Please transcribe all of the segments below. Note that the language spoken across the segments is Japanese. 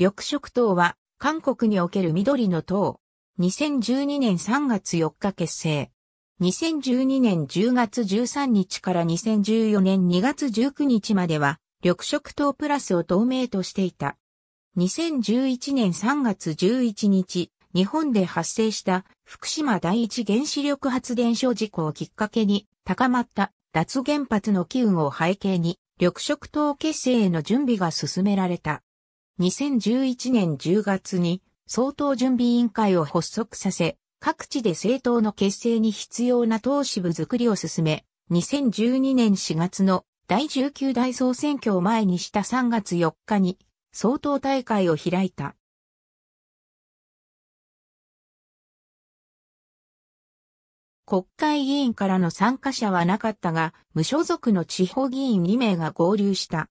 緑色党は、韓国における緑の党。2012年3月4日結成。2012年10月13日から2014年2月19日までは、緑色党プラスを同盟としていた。2011年3月11日、日本で発生した福島第一原子力発電所事故をきっかけに高まった脱原発の機運を背景に緑色党結成への準備が進められた。2011年10月に総統準備委員会を発足させ、各地で政党の結成に必要な党支部づくりを進め、2012年4月の第19代総選挙を前にした3月4日に総統大会を開いた。国会議員からの参加者はなかったが、無所属の地方議員2名が合流した。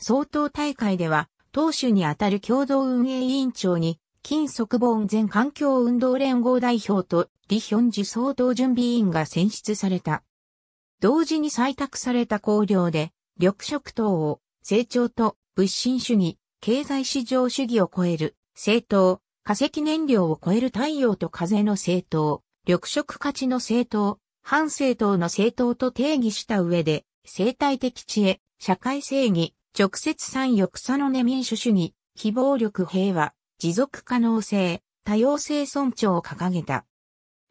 総統大会では、党首にあたる共同運営委員長に、金足本全環境運動連合代表と李ヒョンジ総統準備委員が選出された。同時に採択された綱領で、緑色党を成長と物心主義、経済市場主義を超える政党、化石燃料を超える太陽と風の政党、緑色価値の政党、反政党の政党と定義した上で、生態的知恵、社会正義、直接産抑佐の根民主主義、非暴力平和、持続可能性、多様性尊重を掲げた。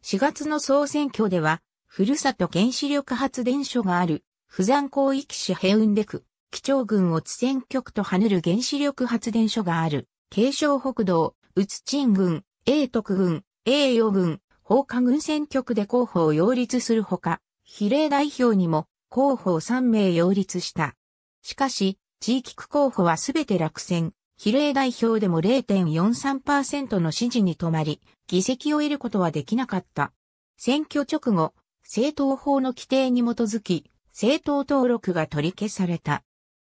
4月の総選挙では、ふるさと原子力発電所がある、不山広域市平雲で区、基調軍を地選挙区とはぬる原子力発電所がある、京昌北道、宇津鎮軍、英徳軍、栄養軍、放火軍選挙区で候補を擁立するほか、比例代表にも候補を3名擁立した。しかし、地域区候補はすべて落選。比例代表でも0.43%の支持に止まり、議席を得ることはできなかった。選挙直後、政党法の規定に基づき、政党登録が取り消された。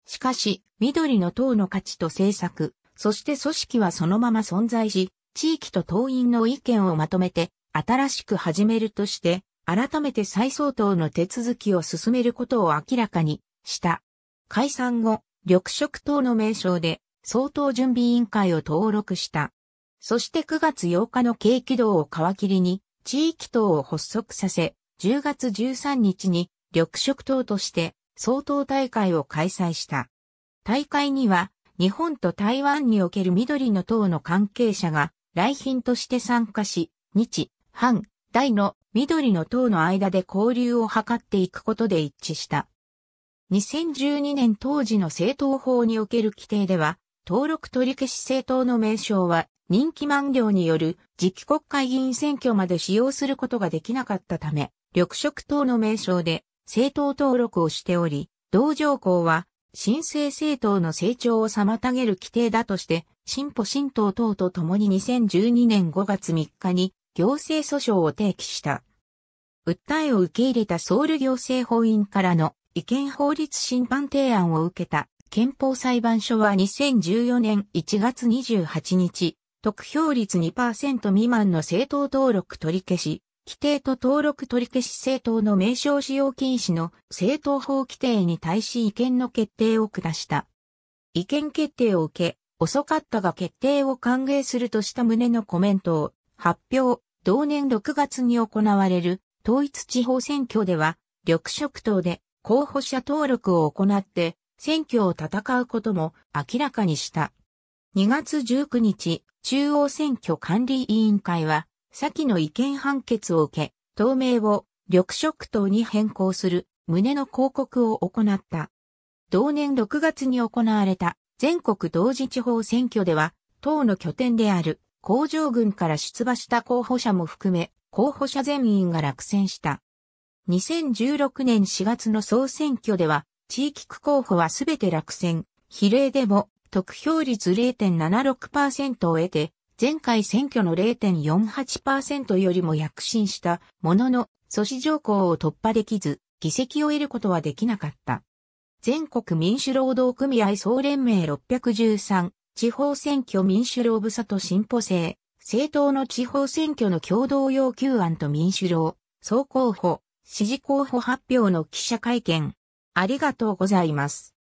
しかし、緑の党の価値と政策、そして組織はそのまま存在し、地域と党員の意見をまとめて、新しく始めるとして、改めて再総統の手続きを進めることを明らかにした。解散後、緑色党の名称で、総統準備委員会を登録した。そして9月8日の景気道を皮切りに、地域党を発足させ、10月13日に緑色党として総統大会を開催した。大会には、日本と台湾における緑の党の関係者が来賓として参加し、日、反、大の緑の党の間で交流を図っていくことで一致した。2012年当時の政党法における規定では、登録取り消し政党の名称は、任期満了による次期国会議員選挙まで使用することができなかったため、緑色党の名称で政党登録をしており、同条項は新生政党の成長を妨げる規定だとして、進歩新党等と共に2012年5月3日に行政訴訟を提起した。訴えを受け入れたソウル行政法院からの違憲法律審判提案を受けた憲法裁判所は2014年1月28日、得票率2%未満の政党登録取り消し、規定と登録取り消し政党の名称使用禁止の政党法規定に対し違憲の決定を下した。違憲決定を受け、遅かったが決定を歓迎するとした旨のコメントを発表、同年6月に行われる統一地方選挙では、緑色党で候補者登録を行って選挙を戦うことも明らかにした。2月19日、中央選挙管理委員会は、先の違憲判決を受け、党名を緑色党に変更する旨の広告を行った。同年6月に行われた全国同時地方選挙では、党の拠点である工場群から出馬した候補者も含め、候補者全員が落選した。2016年4月の総選挙では、地域区候補はすべて落選、比例でも得票率0.76%を得て、前回選挙の0.48%よりも躍進したものの、阻止条項を突破できず、議席を得ることはできなかった。全国民主労働組合総連盟613、地方選挙民主労部佐と進歩制、政党の地方選挙の共同要求案と民主労、総候補、支持候補発表の記者会見。ありがとうございます。